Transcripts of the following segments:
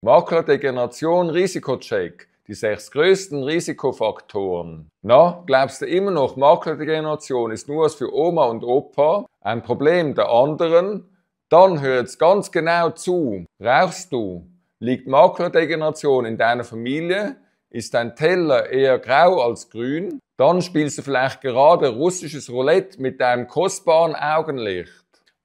Maklerdegeneration Risikocheck. Die sechs größten Risikofaktoren. Na, glaubst du immer noch, Maklerdegeneration ist nur für Oma und Opa? Ein Problem der anderen? Dann hör jetzt ganz genau zu. Rauchst du? Liegt Maklerdegeneration in deiner Familie? Ist dein Teller eher grau als grün? Dann spielst du vielleicht gerade russisches Roulette mit deinem kostbaren Augenlicht.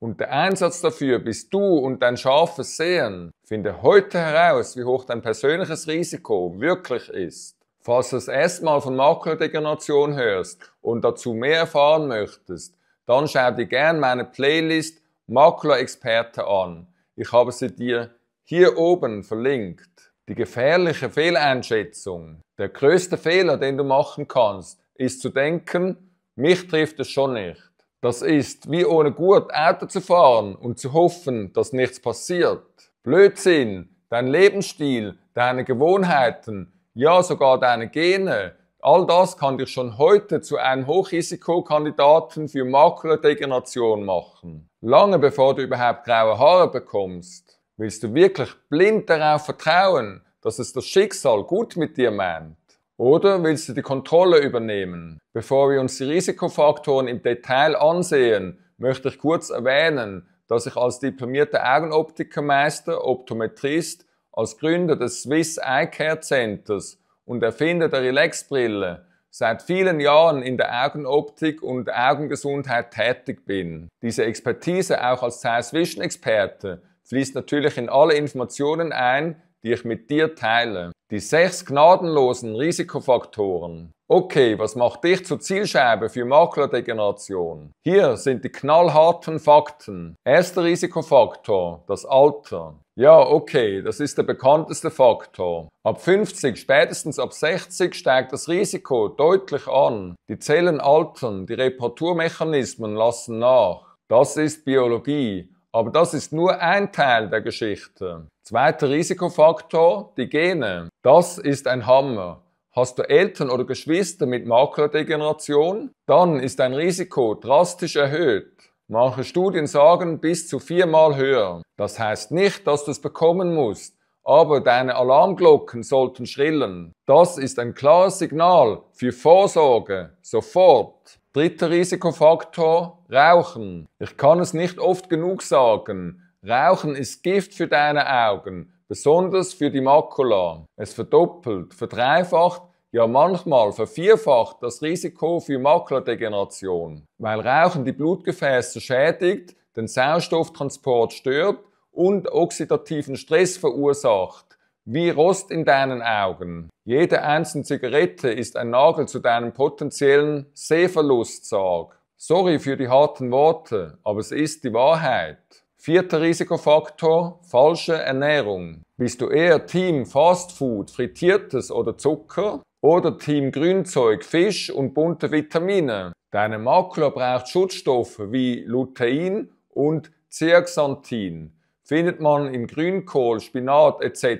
Und der Einsatz dafür bis du und dein scharfes Sehen. Finde heute heraus, wie hoch dein persönliches Risiko wirklich ist. Falls du das erste Mal von Makrodegranation hörst und dazu mehr erfahren möchtest, dann schau dir gerne meine Playlist Makroexperte an. Ich habe sie dir hier oben verlinkt. Die gefährliche Fehleinschätzung. Der größte Fehler, den du machen kannst, ist zu denken, mich trifft es schon nicht. Das ist wie ohne gut Auto zu fahren und zu hoffen, dass nichts passiert. Blödsinn, dein Lebensstil, deine Gewohnheiten, ja sogar deine Gene, all das kann dich schon heute zu einem Hochrisikokandidaten für Makuladegrenation machen. Lange bevor du überhaupt graue Haare bekommst. Willst du wirklich blind darauf vertrauen, dass es das Schicksal gut mit dir meint? Oder willst du die Kontrolle übernehmen? Bevor wir uns die Risikofaktoren im Detail ansehen, möchte ich kurz erwähnen, dass ich als diplomierter Augenoptikermeister, Optometrist, als Gründer des Swiss Eye Care Centers und Erfinder der Relax-Brille seit vielen Jahren in der Augenoptik und Augengesundheit tätig bin. Diese Expertise auch als Science Vision Experte fließt natürlich in alle Informationen ein, die ich mit dir teile. Die sechs gnadenlosen Risikofaktoren. Okay, was macht dich zur Zielscheibe für Maklerdegeneration? Hier sind die knallharten Fakten. Erster Risikofaktor, das Alter. Ja, okay, das ist der bekannteste Faktor. Ab 50, spätestens ab 60 steigt das Risiko deutlich an. Die Zellen altern, die Reparaturmechanismen lassen nach. Das ist Biologie. Aber das ist nur ein Teil der Geschichte. Zweiter Risikofaktor, die Gene. Das ist ein Hammer. Hast du Eltern oder Geschwister mit Maklerdegeneration? Dann ist dein Risiko drastisch erhöht. Manche Studien sagen bis zu viermal höher. Das heißt nicht, dass du es bekommen musst, aber deine Alarmglocken sollten schrillen. Das ist ein klares Signal für Vorsorge. Sofort. Dritter Risikofaktor, Rauchen. Ich kann es nicht oft genug sagen. Rauchen ist Gift für deine Augen, besonders für die Makula. Es verdoppelt, verdreifacht, ja manchmal vervierfacht das Risiko für Makuladegeneration. Weil Rauchen die Blutgefäße schädigt, den Sauerstofftransport stört und oxidativen Stress verursacht wie Rost in deinen Augen. Jede einzelne Zigarette ist ein Nagel zu deinem potenziellen Sehverlustsarg. Sorry für die harten Worte, aber es ist die Wahrheit. Vierter Risikofaktor, falsche Ernährung. Bist du eher Team Fast Food, Frittiertes oder Zucker? Oder Team Grünzeug, Fisch und bunte Vitamine? Deine Makler braucht Schutzstoffe wie Lutein und Zeaxanthin findet man in Grünkohl, Spinat etc.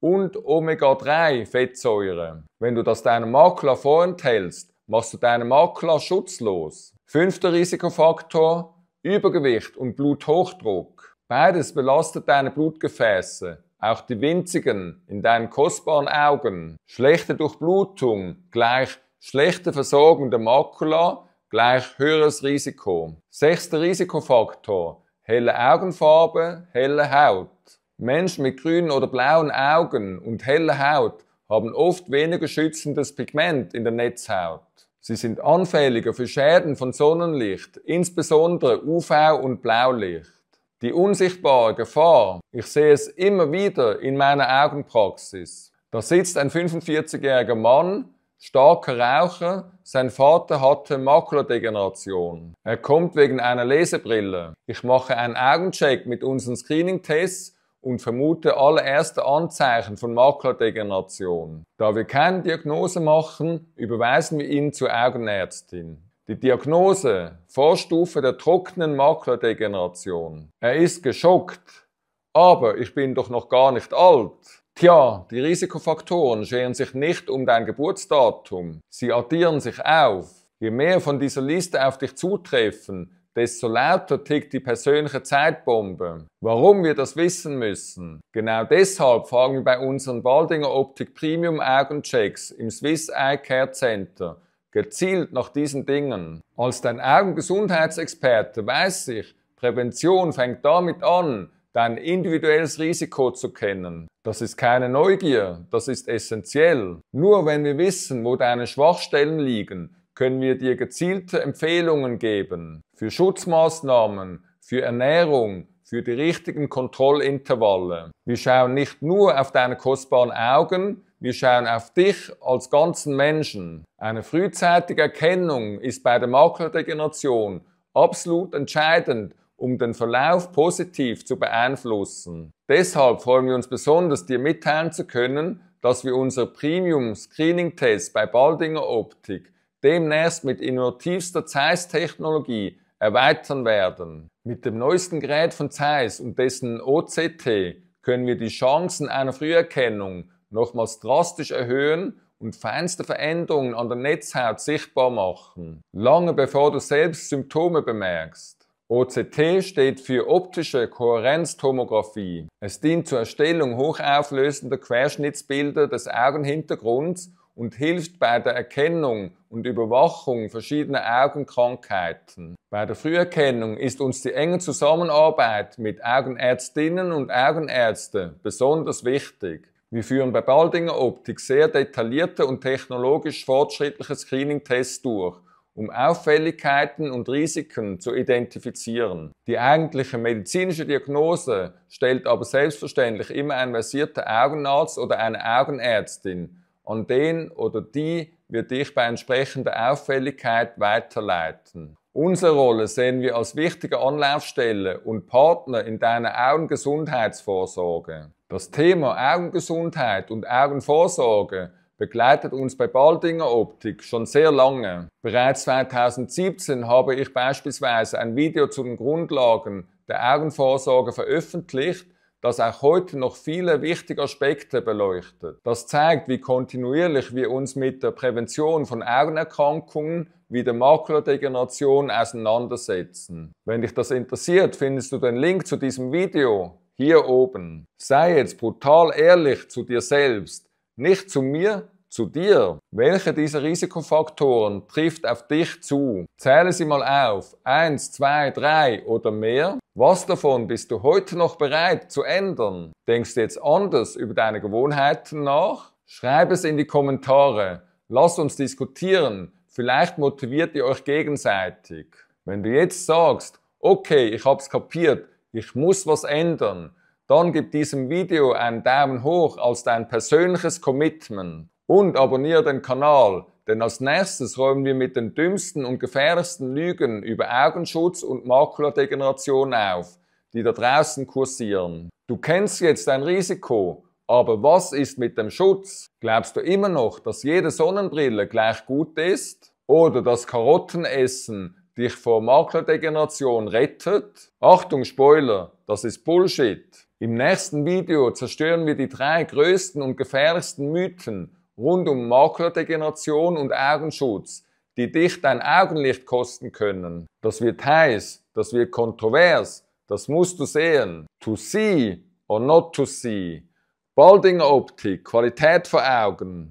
und Omega-3-Fettsäuren. Wenn du das deinem Makler vorenthältst, machst du deinen Makler schutzlos. Fünfter Risikofaktor, Übergewicht und Bluthochdruck. Beides belastet deine Blutgefäße, auch die winzigen in deinen kostbaren Augen. Schlechte Durchblutung gleich schlechte Versorgung der Makula gleich höheres Risiko. Sechster Risikofaktor, helle Augenfarbe, helle Haut. Menschen mit grünen oder blauen Augen und heller Haut haben oft weniger schützendes Pigment in der Netzhaut. Sie sind anfälliger für Schäden von Sonnenlicht, insbesondere UV- und Blaulicht. Die unsichtbare Gefahr, ich sehe es immer wieder in meiner Augenpraxis. Da sitzt ein 45-jähriger Mann starker Raucher. Sein Vater hatte Makulodegeneration. Er kommt wegen einer Lesebrille. Ich mache einen Augencheck mit unseren Screening-Tests und vermute alle ersten Anzeichen von Makulodegeneration. Da wir keine Diagnose machen, überweisen wir ihn zur Augenärztin. Die Diagnose Vorstufe der trockenen Makulodegeneration. Er ist geschockt. Aber ich bin doch noch gar nicht alt. Tja, die Risikofaktoren scheren sich nicht um dein Geburtsdatum, sie addieren sich auf. Je mehr von dieser Liste auf dich zutreffen, desto lauter tickt die persönliche Zeitbombe. Warum wir das wissen müssen? Genau deshalb fragen wir bei unseren Baldinger Optik Premium Augenchecks im Swiss Eye Care Center gezielt nach diesen Dingen. Als dein Augengesundheitsexperte weiß ich, Prävention fängt damit an, dein individuelles Risiko zu kennen. Das ist keine Neugier, das ist essentiell. Nur wenn wir wissen, wo deine Schwachstellen liegen, können wir dir gezielte Empfehlungen geben für Schutzmaßnahmen, für Ernährung, für die richtigen Kontrollintervalle. Wir schauen nicht nur auf deine kostbaren Augen, wir schauen auf dich als ganzen Menschen. Eine frühzeitige Erkennung ist bei der Maklerdegeneration absolut entscheidend um den Verlauf positiv zu beeinflussen. Deshalb freuen wir uns besonders, dir mitteilen zu können, dass wir unser Premium Screening Test bei Baldinger Optik demnächst mit innovativster Zeiss Technologie erweitern werden. Mit dem neuesten Gerät von Zeiss und dessen OCT können wir die Chancen einer Früherkennung nochmals drastisch erhöhen und feinste Veränderungen an der Netzhaut sichtbar machen, lange bevor du selbst Symptome bemerkst. OCT steht für optische Kohärenztomographie. Es dient zur Erstellung hochauflösender Querschnittsbilder des Augenhintergrunds und hilft bei der Erkennung und Überwachung verschiedener Augenkrankheiten. Bei der Früherkennung ist uns die enge Zusammenarbeit mit Augenärztinnen und Augenärzten besonders wichtig. Wir führen bei Baldinger Optik sehr detaillierte und technologisch fortschrittliche Screening-Tests durch um Auffälligkeiten und Risiken zu identifizieren. Die eigentliche medizinische Diagnose stellt aber selbstverständlich immer ein versierter Augenarzt oder eine Augenärztin, an den oder die wir dich bei entsprechender Auffälligkeit weiterleiten. Unsere Rolle sehen wir als wichtige Anlaufstelle und Partner in deiner Augengesundheitsvorsorge. Das Thema Augengesundheit und Augenvorsorge begleitet uns bei Baldinger Optik schon sehr lange. Bereits 2017 habe ich beispielsweise ein Video zu den Grundlagen der Augenvorsorge veröffentlicht, das auch heute noch viele wichtige Aspekte beleuchtet. Das zeigt, wie kontinuierlich wir uns mit der Prävention von Augenerkrankungen wie der Makrodegeneration auseinandersetzen. Wenn dich das interessiert, findest du den Link zu diesem Video hier oben. Sei jetzt brutal ehrlich zu dir selbst nicht zu mir, zu dir. Welcher dieser Risikofaktoren trifft auf dich zu? Zähle sie mal auf. Eins, zwei, drei oder mehr. Was davon bist du heute noch bereit zu ändern? Denkst du jetzt anders über deine Gewohnheiten nach? Schreib es in die Kommentare. Lass uns diskutieren. Vielleicht motiviert ihr euch gegenseitig. Wenn du jetzt sagst, okay, ich hab's kapiert, ich muss was ändern, dann gib diesem Video einen Daumen hoch als dein persönliches Commitment und abonniere den Kanal, denn als nächstes räumen wir mit den dümmsten und gefährlichsten Lügen über Augenschutz und Makuladegeneration auf, die da draußen kursieren. Du kennst jetzt dein Risiko, aber was ist mit dem Schutz? Glaubst du immer noch, dass jede Sonnenbrille gleich gut ist? Oder dass Karottenessen dich vor Maklerdegeneration rettet? Achtung, Spoiler, das ist Bullshit. Im nächsten Video zerstören wir die drei größten und gefährlichsten Mythen rund um Maklerdegeneration und Augenschutz, die dich dein Augenlicht kosten können. Das wird heiß, das wird kontrovers, das musst du sehen. To see or not to see. Baldinger Optik, Qualität vor Augen.